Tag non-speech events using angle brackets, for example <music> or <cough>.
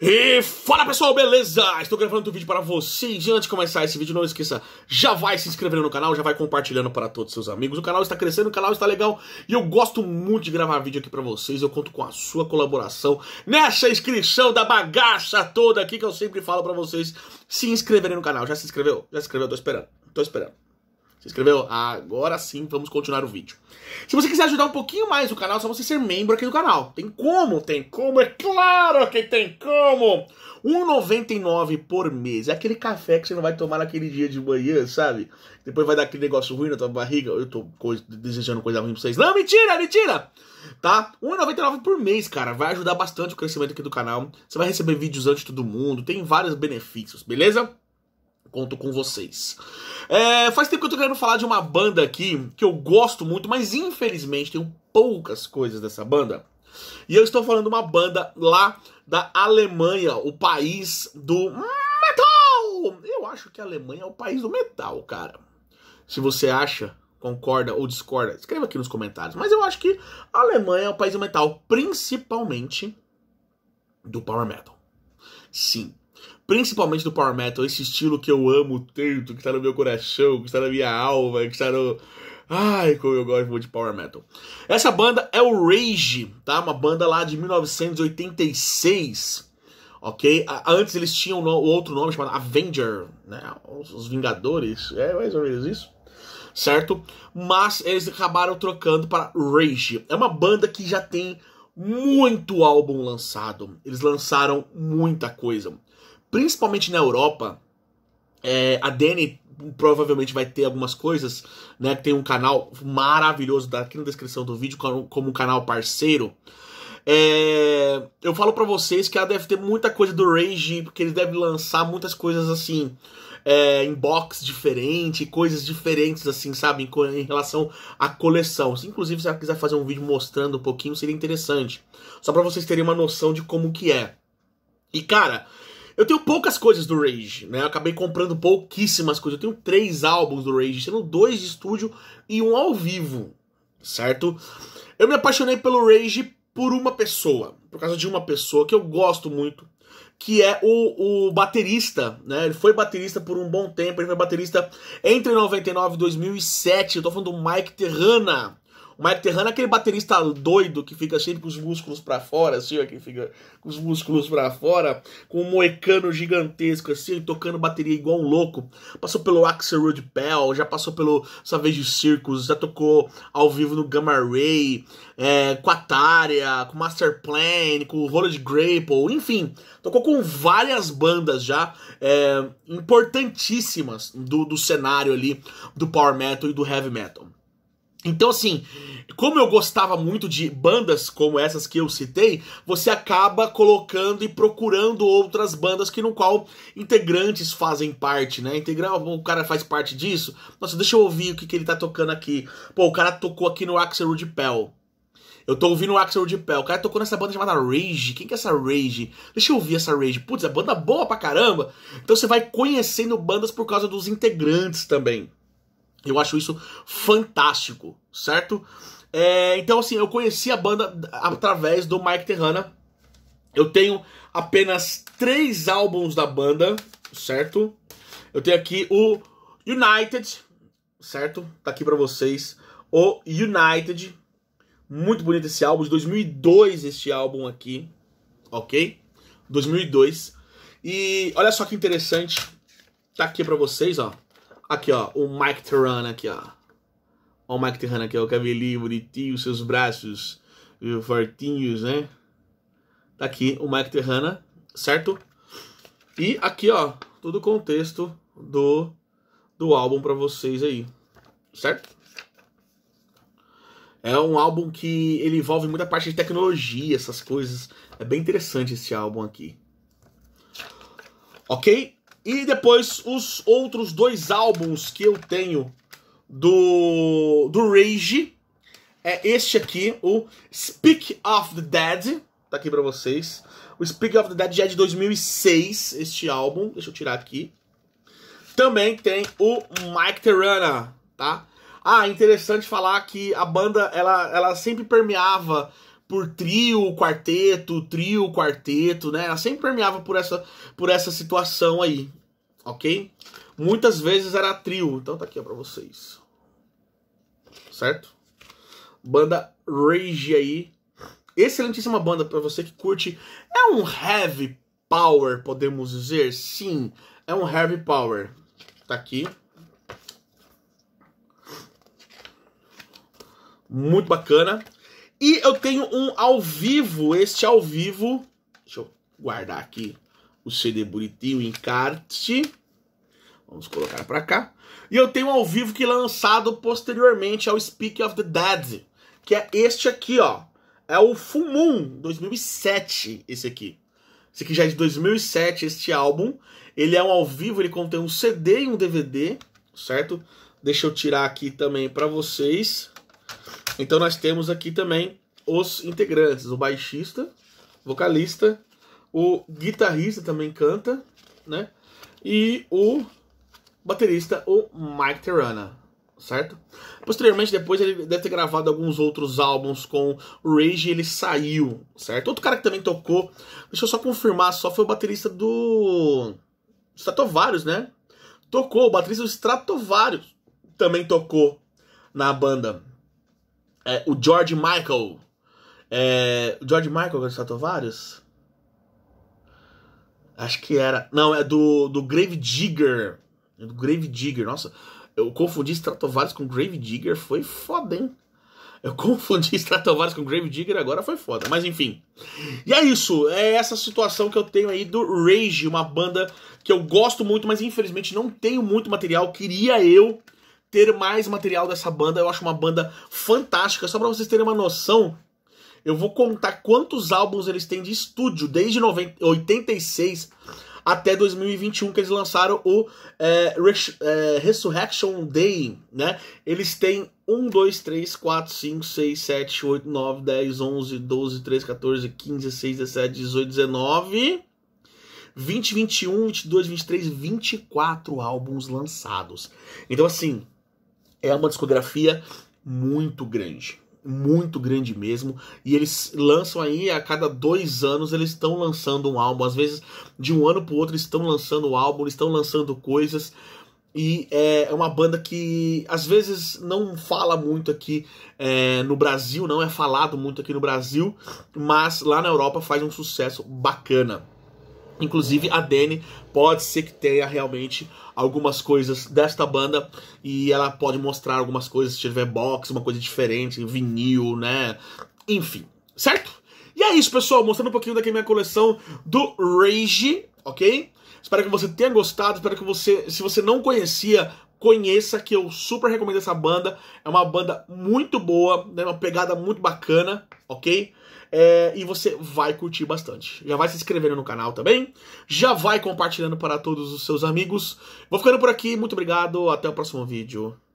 E fala pessoal, beleza? Estou gravando um vídeo para vocês. E antes de começar esse vídeo, não esqueça, já vai se inscrevendo no canal, já vai compartilhando para todos os seus amigos. O canal está crescendo, o canal está legal e eu gosto muito de gravar vídeo aqui para vocês. Eu conto com a sua colaboração nessa inscrição da bagaça toda aqui que eu sempre falo para vocês se inscreverem no canal. Já se inscreveu? Já se inscreveu? Tô esperando. Tô esperando. Escreveu? Agora sim, vamos continuar o vídeo. Se você quiser ajudar um pouquinho mais o canal, é só você ser membro aqui do canal. Tem como? Tem como? É claro que tem como! R$1,99 por mês. É aquele café que você não vai tomar naquele dia de manhã, sabe? Depois vai dar aquele negócio ruim na tua barriga. Eu tô coisa, desejando coisa ruim pra vocês. Não, mentira, mentira! Tá? R$1,99 por mês, cara. Vai ajudar bastante o crescimento aqui do canal. Você vai receber vídeos antes de todo mundo. Tem vários benefícios, beleza? Conto com vocês. É, faz tempo que eu tô querendo falar de uma banda aqui que eu gosto muito, mas infelizmente tenho poucas coisas dessa banda. E eu estou falando de uma banda lá da Alemanha, o país do metal! Eu acho que a Alemanha é o país do metal, cara. Se você acha, concorda ou discorda, escreva aqui nos comentários. Mas eu acho que a Alemanha é o país do metal, principalmente do power metal. Sim, Principalmente do Power Metal, esse estilo que eu amo tanto, que está no meu coração, que está na minha alma, que está no. Ai, como eu gosto muito de Power Metal. Essa banda é o Rage, tá? Uma banda lá de 1986 ok? Antes eles tinham o outro nome chamado Avenger, né? Os Vingadores, é mais ou menos isso, certo? Mas eles acabaram trocando para Rage. É uma banda que já tem muito álbum lançado. Eles lançaram muita coisa principalmente na Europa, é, a Dani provavelmente vai ter algumas coisas, né? Tem um canal maravilhoso tá aqui na descrição do vídeo como um canal parceiro. É, eu falo para vocês que ela deve ter muita coisa do Rage, porque eles devem lançar muitas coisas assim, é, em box diferente, coisas diferentes assim, sabe, em, em relação à coleção. inclusive, se ela quiser fazer um vídeo mostrando um pouquinho, seria interessante. Só para vocês terem uma noção de como que é. E cara, eu tenho poucas coisas do Rage, né? Eu acabei comprando pouquíssimas coisas. Eu tenho três álbuns do Rage, sendo dois de estúdio e um ao vivo, certo? Eu me apaixonei pelo Rage por uma pessoa, por causa de uma pessoa que eu gosto muito, que é o, o baterista, né? Ele foi baterista por um bom tempo, ele foi baterista entre 99 e 2007. Eu tô falando do Mike Terrana, o Mike Terrano é aquele baterista doido que fica sempre com os músculos para fora, assim, ó, que fica com os músculos para fora, com um moicano gigantesco, assim, tocando bateria igual um louco. Passou pelo Axel Road Bell, já passou pelo Savage Circus, já tocou ao vivo no Gamma Ray, é, com a Taria, com Master Plan, com o Roland Grapple, enfim, tocou com várias bandas já é, importantíssimas do, do cenário ali do Power Metal e do Heavy Metal. Então, assim, como eu gostava muito de bandas como essas que eu citei, você acaba colocando e procurando outras bandas que no qual integrantes fazem parte, né? integral o cara faz parte disso. Nossa, deixa eu ouvir o que, que ele tá tocando aqui. Pô, o cara tocou aqui no Axel de Pell. Eu tô ouvindo o Axel de Pell. O cara tocou nessa banda chamada Rage. Quem que é essa Rage? Deixa eu ouvir essa Rage. Putz, é banda boa pra caramba. Então você vai conhecendo bandas por causa dos integrantes também. Eu acho isso fantástico, certo? É, então, assim, eu conheci a banda através do Mike Terrana. Eu tenho apenas três álbuns da banda, certo? Eu tenho aqui o United, certo? Tá aqui para vocês. O United. Muito bonito esse álbum, de 2002 este álbum aqui, ok? 2002. E olha só que interessante. Tá aqui para vocês, ó. Aqui, ó, o Mike Terran aqui, ó. Ó o Mike Terran aqui, ó, o cabelinho bonitinho, seus braços fortinhos, né? Tá aqui o Mike Terrana, certo? E aqui, ó, todo o contexto do, do álbum para vocês aí, certo? É um álbum que ele envolve muita parte de tecnologia, essas coisas. É bem interessante esse álbum aqui. Ok? E depois os outros dois álbuns que eu tenho do, do Rage é este aqui, o Speak of the Dead, tá aqui pra vocês. O Speak of the Dead já é de 2006, este álbum, deixa eu tirar aqui. Também tem o Mike Terrana, tá? Ah, interessante falar que a banda, ela, ela sempre permeava por trio, quarteto, trio, quarteto, né? Ela sempre permeava por essa, por essa situação aí, ok? Muitas vezes era trio, então tá aqui para vocês, certo? Banda Rage aí, excelentíssima banda para você que curte. É um heavy power, podemos dizer, sim, é um heavy power. Tá aqui. Muito bacana. E eu tenho um ao vivo, este ao vivo. Deixa eu guardar aqui o CD bonitinho, o encarte. Vamos colocar para cá. E eu tenho um ao vivo que é lançado posteriormente ao Speak of the Dead, que é este aqui, ó. É o Full Moon 2007, esse aqui. Esse aqui já é de 2007, este álbum. Ele é um ao vivo, ele contém um CD e um DVD, certo? Deixa eu tirar aqui também para vocês. Então nós temos aqui também os integrantes, o baixista, vocalista, o guitarrista também canta, né? E o baterista, o Mike Terrana, certo? Posteriormente, depois ele deve ter gravado alguns outros álbuns com o Rage, ele saiu, certo? Outro cara que também tocou, deixa eu só confirmar, só foi o baterista do Stratovarius, né? Tocou, o baterista do Stratovarius também tocou na banda, é, o George Michael. É, o George Michael contratou vários? Acho que era. Não, é do, do Grave Digger. É do Grave Digger, nossa. Eu confundi Stratovarius com Grave Digger, foi foda, hein? Eu <laughs> confundi Stratovarius com Grave Digger, agora foi foda. Mas enfim. E é isso. É essa situação que eu tenho aí do Rage, uma banda que eu gosto muito, mas infelizmente não tenho muito material. Queria eu ter mais material dessa banda. Eu acho uma banda fantástica. Só para vocês terem uma noção, eu vou contar quantos álbuns eles têm de estúdio desde 90, 86 até 2021 que eles lançaram o é, Res, é, Resurrection Day, né? Eles têm 1, 2, 3, 4, 5, 6, 7, 8, 9, 10, 11, 12, 13, 14, 15, 16, 17, 18, 19... 20, 21, 22, 23, 24 álbuns lançados. Então, assim, é uma discografia muito grande muito grande mesmo. E eles lançam aí a cada dois anos eles estão lançando um álbum. Às vezes de um ano para outro eles estão lançando o álbum, eles estão lançando coisas. E é, é uma banda que às vezes não fala muito aqui é, no Brasil, não é falado muito aqui no Brasil, mas lá na Europa faz um sucesso bacana. Inclusive a Dani pode ser que tenha realmente algumas coisas desta banda e ela pode mostrar algumas coisas se tiver box, uma coisa diferente, vinil, né? Enfim, certo? E é isso, pessoal, mostrando um pouquinho daqui minha coleção do Rage, ok? Espero que você tenha gostado, espero que você, se você não conhecia, conheça, que eu super recomendo essa banda. É uma banda muito boa, né? uma pegada muito bacana, ok? É, e você vai curtir bastante. Já vai se inscrevendo no canal também, já vai compartilhando para todos os seus amigos. Vou ficando por aqui, muito obrigado, até o próximo vídeo.